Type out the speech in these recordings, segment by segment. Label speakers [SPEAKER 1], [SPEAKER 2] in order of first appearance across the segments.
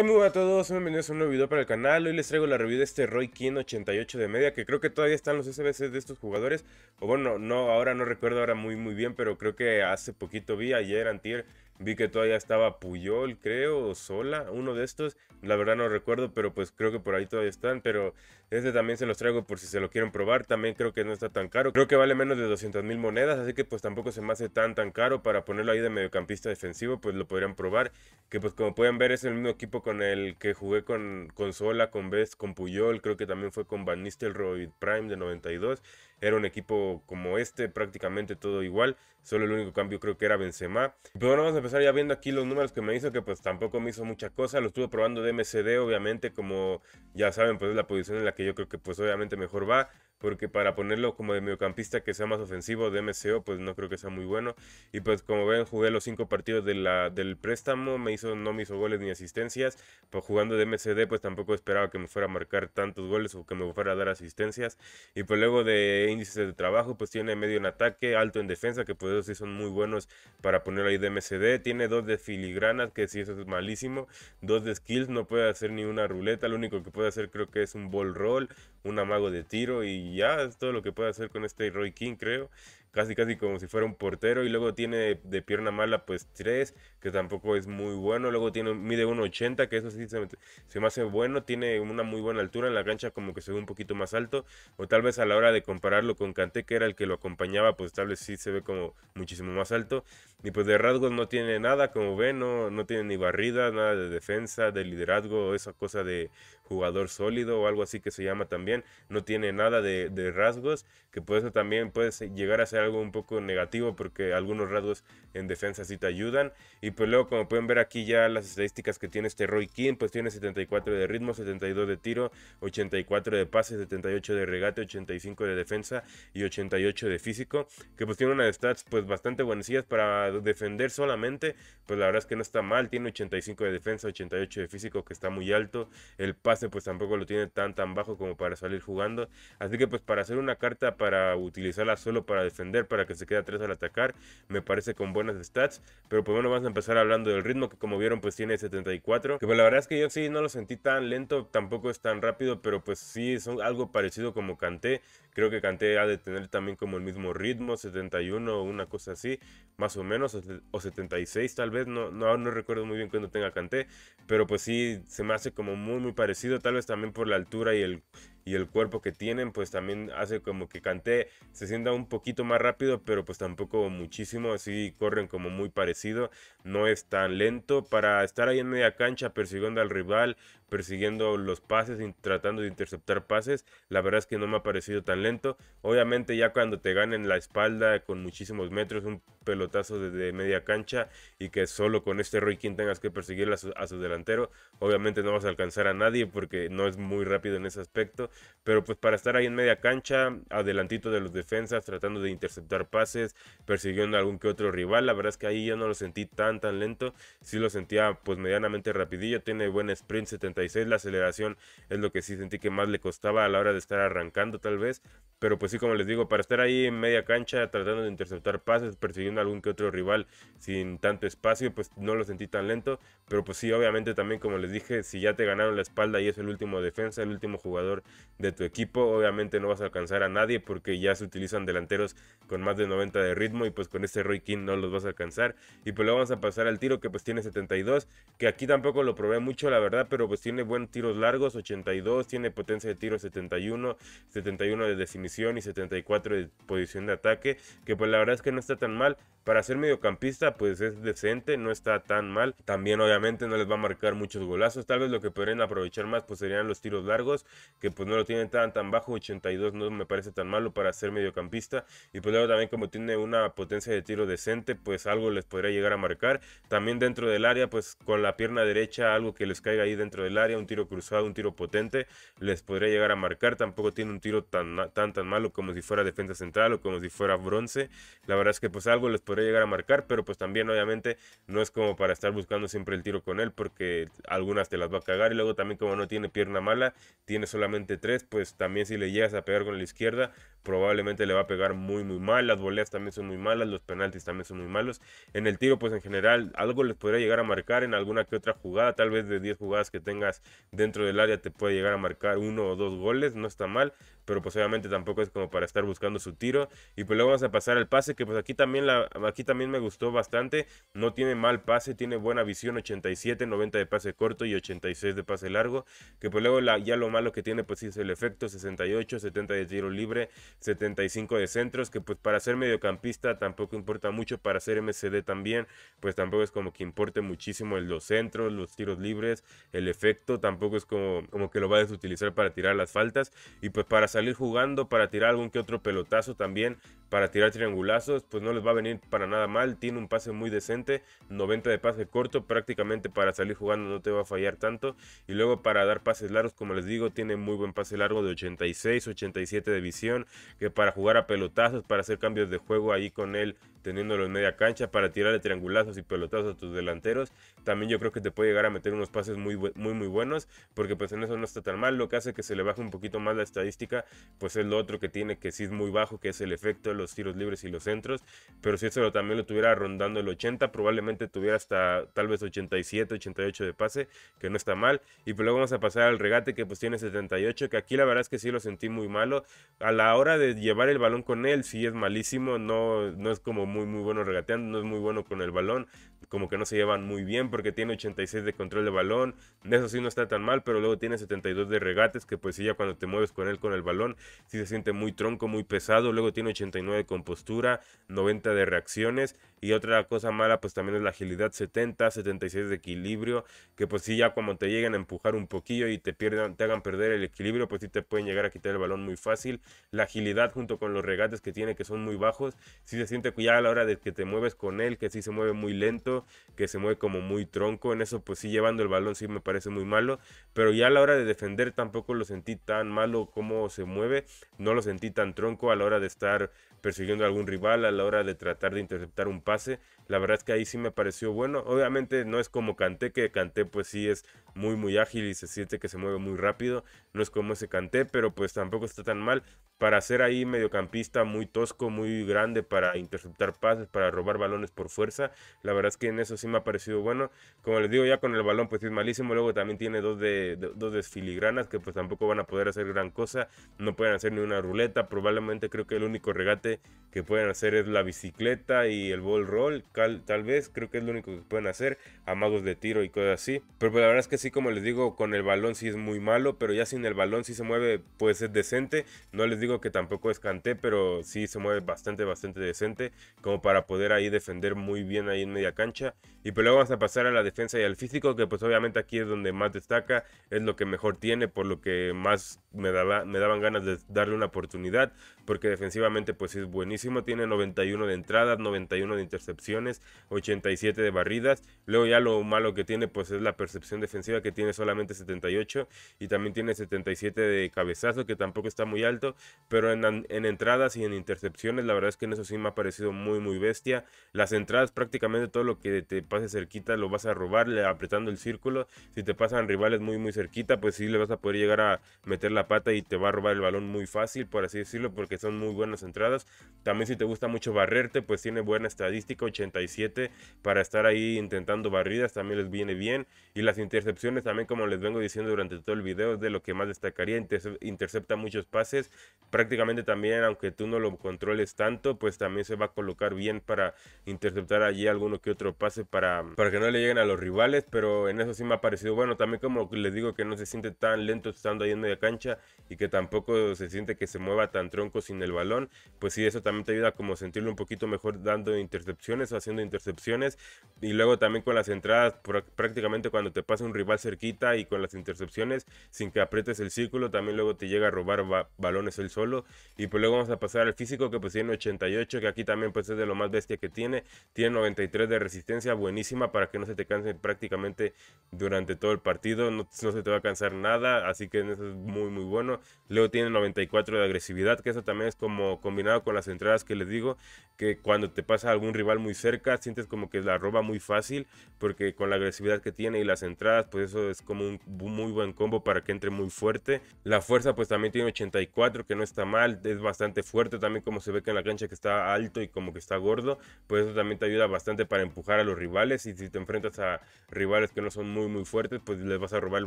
[SPEAKER 1] ¡Hola a todos, bienvenidos a un nuevo video para el canal. Hoy les traigo la review de este Roy King 88 de media, que creo que todavía están los SBC de estos jugadores. O bueno, no, ahora no recuerdo ahora muy muy bien, pero creo que hace poquito vi, ayer, antier, Vi que todavía estaba Puyol, creo, o Sola, uno de estos. La verdad no recuerdo, pero pues creo que por ahí todavía están. Pero este también se los traigo por si se lo quieren probar. También creo que no está tan caro. Creo que vale menos de 200 mil monedas, así que pues tampoco se me hace tan tan caro para ponerlo ahí de mediocampista defensivo. Pues lo podrían probar. Que pues como pueden ver es el mismo equipo con el que jugué con, con Sola, con Best, con Puyol. Creo que también fue con Van Nistelrooy Prime de 92. Era un equipo como este, prácticamente todo igual. Solo el único cambio creo que era Benzema. Pero bueno, vamos a empezar ya viendo aquí los números que me hizo, que pues tampoco me hizo mucha cosa. Lo estuve probando de MCD, obviamente, como ya saben, pues es la posición en la que yo creo que pues obviamente mejor va porque para ponerlo como de mediocampista que sea más ofensivo de MCO, pues no creo que sea muy bueno. Y pues como ven, jugué los cinco partidos de la, del préstamo, me hizo, no me hizo goles ni asistencias. Pues jugando de MCD, pues tampoco esperaba que me fuera a marcar tantos goles o que me fuera a dar asistencias. Y pues luego de índices de trabajo, pues tiene medio en ataque, alto en defensa, que pues eso sí son muy buenos para ponerlo ahí de MCD. Tiene dos de filigranas, que sí, eso es malísimo. Dos de skills, no puede hacer ni una ruleta, lo único que puede hacer creo que es un ball roll un amago de tiro y ya es todo lo que puede hacer con este Roy King, creo casi casi como si fuera un portero y luego tiene de pierna mala pues 3, que tampoco es muy bueno, luego tiene mide 1.80, que eso sí se, me hace bueno, tiene una muy buena altura en la cancha como que se ve un poquito más alto, o tal vez a la hora de compararlo con Kanté que era el que lo acompañaba, pues tal vez sí se ve como muchísimo más alto, y pues de rasgos no tiene nada, como ven, no, no tiene ni barrida, nada de defensa, de liderazgo, esa cosa de jugador sólido o algo así que se llama también, no tiene nada de, de rasgos, que por eso también puede llegar a ser algo un poco negativo porque algunos rasgos en defensa sí te ayudan. Y pues luego, como pueden ver aquí ya las estadísticas que tiene este Roy King, pues tiene 74 de ritmo, 72 de tiro, 84 de pase, 78 de regate, 85 de defensa y 88 de físico, que pues tiene unas stats pues bastante buenas para defender solamente, pues la verdad es que no está mal, tiene 85 de defensa, 88 de físico, que está muy alto, el pase pues tampoco lo tiene tan tan bajo como para salir jugando, así que pues para hacer una carta para utilizarla solo para defender para que se quede 3 al atacar. Me parece con buenas stats. Pero pues bueno, vamos a empezar hablando del ritmo, que como vieron, pues tiene 74. Que pues la verdad es que yo sí no lo sentí tan lento, tampoco es tan rápido, pero pues sí es algo parecido como Canté. Creo que Canté ha de tener también como el mismo ritmo, 71 o una cosa así, más o menos, o 76 tal vez. No, no, no recuerdo muy bien cuando tenga Canté, pero pues sí se me hace como muy, muy parecido. Tal vez también por la altura y el y el cuerpo que tienen, pues también hace como que Canté se sienta un poquito más rápido, pero pues tampoco muchísimo, así corren como muy parecido, no es tan lento para estar ahí en media cancha persiguiendo al rival, persiguiendo los pases y tratando de interceptar pases. La verdad es que no me ha parecido tan lento. Obviamente ya cuando te ganen la espalda con muchísimos metros, un pelotazo de media cancha y que solo con este Roy tengas que perseguir a su, delantero, obviamente no vas a alcanzar a nadie porque no es muy rápido en ese aspecto. Pero pues para estar ahí en media cancha, adelantito de los defensas, tratando de interceptar pases, persiguiendo algún que otro rival, la verdad es que ahí yo no lo sentí tan tan lento. Sí lo sentía pues medianamente rapidillo, tiene buen sprint 70 la aceleración es lo que sí sentí que más le costaba a la hora de estar arrancando tal vez. Pero pues sí, como les digo, para estar ahí en media cancha tratando de interceptar pases, persiguiendo a algún que otro rival sin tanto espacio, pues no lo sentí tan lento. Pero pues sí, obviamente también como les dije, si ya te ganaron la espalda y es el último defensa, el último jugador de tu equipo, obviamente no vas a alcanzar a nadie porque ya se utilizan delanteros con más de 90 de ritmo y pues con este Roy King no los vas a alcanzar. Y pues luego vamos a pasar al tiro que pues tiene 72, que aquí tampoco lo probé mucho la verdad, pero pues tiene buenos tiros largos, 82, tiene potencia de tiro 71, 71 de definición y 74 de posición de ataque, que pues la verdad es que no está tan mal. Para ser mediocampista, pues es decente, no está tan mal. También obviamente no les va a marcar muchos golazos. Tal vez lo que podrían aprovechar más pues serían los tiros largos, que pues no lo tienen tan tan bajo. 82 no me parece tan malo para ser mediocampista. Y pues luego también como tiene una potencia de tiro decente, pues algo les podría llegar a marcar. También dentro del área, pues con la pierna derecha, algo que les caiga ahí dentro del área, un tiro cruzado, un tiro potente, les podría llegar a marcar. Tampoco tiene un tiro tan, tan malo como si fuera defensa central o como si fuera bronce. La verdad es que pues algo les podría llegar a marcar, pero pues también obviamente no es como para estar buscando siempre el tiro con él porque algunas te las va a cagar y luego también como no tiene pierna mala, tiene solamente tres, pues también si le llegas a pegar con la izquierda, probablemente le va a pegar muy muy mal, las voleas también son muy malas, los penaltis también son muy malos. En el tiro pues en general algo les podría llegar a marcar en alguna que otra jugada, tal vez de 10 jugadas que tengas dentro del área te puede llegar a marcar uno o dos goles, no está mal, pero posiblemente pues, tampoco es como para estar buscando su tiro. Y pues luego vamos a pasar al pase, que pues aquí también, la, aquí también me gustó bastante. No tiene mal pase, tiene buena visión, 87, 90 de pase corto y 86 de pase largo. Que pues luego ya lo malo que tiene pues es el efecto, 68, 70 de tiro libre, 75 de centros, que pues para ser mediocampista tampoco importa mucho, para ser MCD también, pues tampoco es como que importe muchísimo los centros, los tiros libres, el efecto, tampoco es como, como que lo vayas a utilizar para tirar las faltas. Y pues para saber salir jugando para tirar algún que otro pelotazo también para tirar triangulazos, pues no les va a venir para nada mal. Tiene un pase muy decente, 90 de pase corto, prácticamente para salir jugando no te va a fallar tanto. Y luego para dar pases largos, como les digo, tiene muy buen pase largo de 86, 87 de visión, que para jugar a pelotazos, para hacer cambios de juego ahí con él, teniéndolo en media cancha, para tirarle triangulazos y pelotazos a tus delanteros. También yo creo que te puede llegar a meter unos pases muy, muy, muy buenos, porque pues en eso no está tan mal. Lo que hace que se le baje un poquito más la estadística, pues es lo otro que tiene, que sí es muy bajo, que es el efecto los tiros libres y los centros, pero si eso también lo tuviera rondando el 80, probablemente tuviera hasta tal vez 87, 88 de pase, que no está mal. Y pues luego vamos a pasar al regate que pues tiene 78, que aquí la verdad es que sí lo sentí muy malo. A la hora de llevar el balón con él, sí es malísimo, no, no es como muy, muy bueno regateando, no es muy bueno con el balón, como que no se llevan muy bien porque tiene 86 de control de balón, eso sí no está tan mal, pero luego tiene 72 de regates, que pues sí ya cuando te mueves con él con el balón, sí se siente muy tronco, muy pesado, luego tiene 89 de compostura, 90 de reacciones y otra cosa mala pues también es la agilidad 70, 76 de equilibrio, que pues sí ya cuando te llegan a empujar un poquillo y te pierdan, te hagan perder el equilibrio, pues sí te pueden llegar a quitar el balón muy fácil, la agilidad junto con los regates que tiene que son muy bajos, sí se siente que ya a la hora de que te mueves con él, que sí se mueve muy lento, que se mueve como muy tronco. En eso, pues sí, llevando el balón sí me parece muy malo. Pero ya a la hora de defender tampoco lo sentí tan malo como se mueve. No lo sentí tan tronco a la hora de estar persiguiendo algún rival, a la hora de tratar de interceptar un pase. La verdad es que ahí sí me pareció bueno. Obviamente no es como Canté, que Canté pues sí es muy muy ágil y se siente que se mueve muy rápido no es como ese canté, pero pues tampoco está tan mal para ser ahí mediocampista muy tosco, muy grande para interceptar pases, para robar balones por fuerza. La verdad es que en eso sí me ha parecido bueno. Como les digo, ya con el balón pues es malísimo. Luego también tiene dos de, dos desfiligranas que pues tampoco van a poder hacer gran cosa. No pueden hacer ni una ruleta. Probablemente creo que el único regate que pueden hacer es la bicicleta y el ball roll. Tal, vez creo que es lo único que pueden hacer. Amagos de tiro y cosas así. Pero pues, la verdad es que sí, como les digo, con el balón sí es muy malo, pero ya sin el balón si se mueve, pues es decente. No les digo que tampoco es Canté, pero si se mueve bastante, bastante decente, como para poder ahí defender muy bien ahí en media cancha. Y pues luego vamos a pasar a la defensa y al físico, que pues obviamente aquí es donde más destaca, es lo que mejor tiene, por lo que más me, daba, me daban ganas de darle una oportunidad, porque defensivamente pues es buenísimo, tiene 91 de entradas, 91 de intercepciones, 87 de barridas. Luego ya lo malo que tiene pues es la percepción defensiva que tiene solamente 78 y también tiene 77 de cabezazo, que tampoco está muy alto, pero en, entradas y en intercepciones, la verdad es que en eso sí me ha parecido muy, muy bestia. Las entradas, prácticamente todo lo que te pase cerquita lo vas a robar, apretando el círculo. Si te pasan rivales muy, muy cerquita, pues sí le vas a poder llegar a meter la pata y te va a robar el balón muy fácil, por así decirlo, porque son muy buenas entradas. También si te gusta mucho barrerte, pues tiene buena estadística, 87, para estar ahí intentando barridas, también les viene bien. Y las intercepciones también, como les vengo diciendo durante todo el video, es de lo que más destacaría, intercepta muchos pases, prácticamente también, aunque tú no lo controles tanto, pues también se va a colocar bien para interceptar allí alguno que otro pase para, para que no le lleguen a los rivales, pero en eso sí me ha parecido bueno, también como les digo que no se siente tan lento estando ahí en media cancha y que tampoco se siente que se mueva tan tronco sin el balón, pues sí, eso también te ayuda como sentirlo un poquito mejor dando intercepciones o haciendo intercepciones y luego también con las entradas prácticamente cuando te pasa un rival cerquita y con las intercepciones sin que apriete es el círculo, también luego te llega a robar balones él solo. Y pues luego vamos a pasar al físico, que pues tiene 88, que aquí también pues es de lo más bestia que tiene. Tiene 93 de resistencia, buenísima para que no se te canse prácticamente durante todo el partido. No, se te va a cansar nada, así que eso es muy muy bueno. Luego tiene 94 de agresividad, que eso también es como combinado con las entradas que les digo, que cuando te pasa algún rival muy cerca, sientes como que la roba muy fácil, porque con la agresividad que tiene y las entradas, pues eso es como un muy buen combo para que entre muy fuerte. La fuerza pues también tiene 84, que no está mal, es bastante fuerte también como se ve que en la cancha que está alto y como que está gordo, pues eso también te ayuda bastante para empujar a los rivales y si te enfrentas a rivales que no son muy muy fuertes, pues les vas a robar el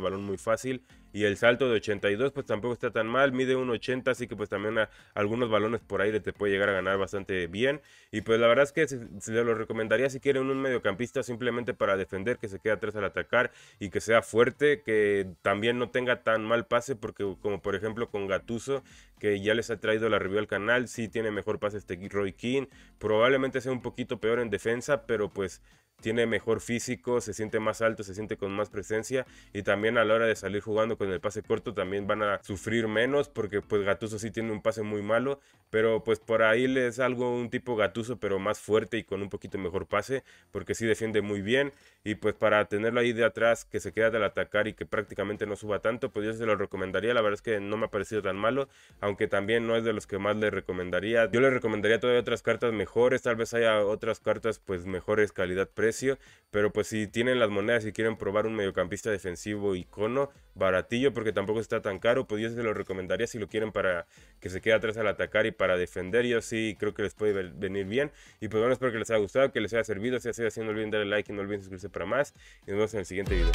[SPEAKER 1] balón muy fácil. Y el salto de 82 pues tampoco está tan mal, mide un 80 así que pues también a, algunos balones por aire te puede llegar a ganar bastante bien. Y pues la verdad es que se lo recomendaría si quieren un mediocampista simplemente para defender, que se quede atrás al atacar y que sea fuerte, que también no tenga tan mal pase, porque como por ejemplo con Gatuso, que ya les ha traído la review al canal, si tiene mejor pase este Roy King, probablemente sea un poquito peor en defensa, pero pues tiene mejor físico, se siente más alto, se siente con más presencia y también a la hora de salir jugando con el pase corto también van a sufrir menos porque pues Gatuso sí tiene un pase muy malo, pero pues por ahí le es algo un tipo Gatuso pero más fuerte y con un poquito mejor pase porque sí defiende muy bien y pues para tenerlo ahí de atrás que se queda del atacar y que prácticamente no suba tanto, pues yo se lo recomendaría, la verdad es que no me ha parecido tan malo, aunque también no es de los que más le recomendaría. Yo le recomendaría todavía otras cartas mejores, tal vez haya otras cartas pues mejores calidad-precio pero pues si tienen las monedas y quieren probar un mediocampista defensivo icono, baratillo, porque tampoco está tan caro, pues yo se lo recomendaría si lo quieren para que se quede atrás al atacar y para defender, yo sí creo que les puede venir bien, y pues bueno, espero que les haya gustado, que les haya servido, si sido así no olviden darle like y no olviden suscribirse para más, y nos vemos en el siguiente video.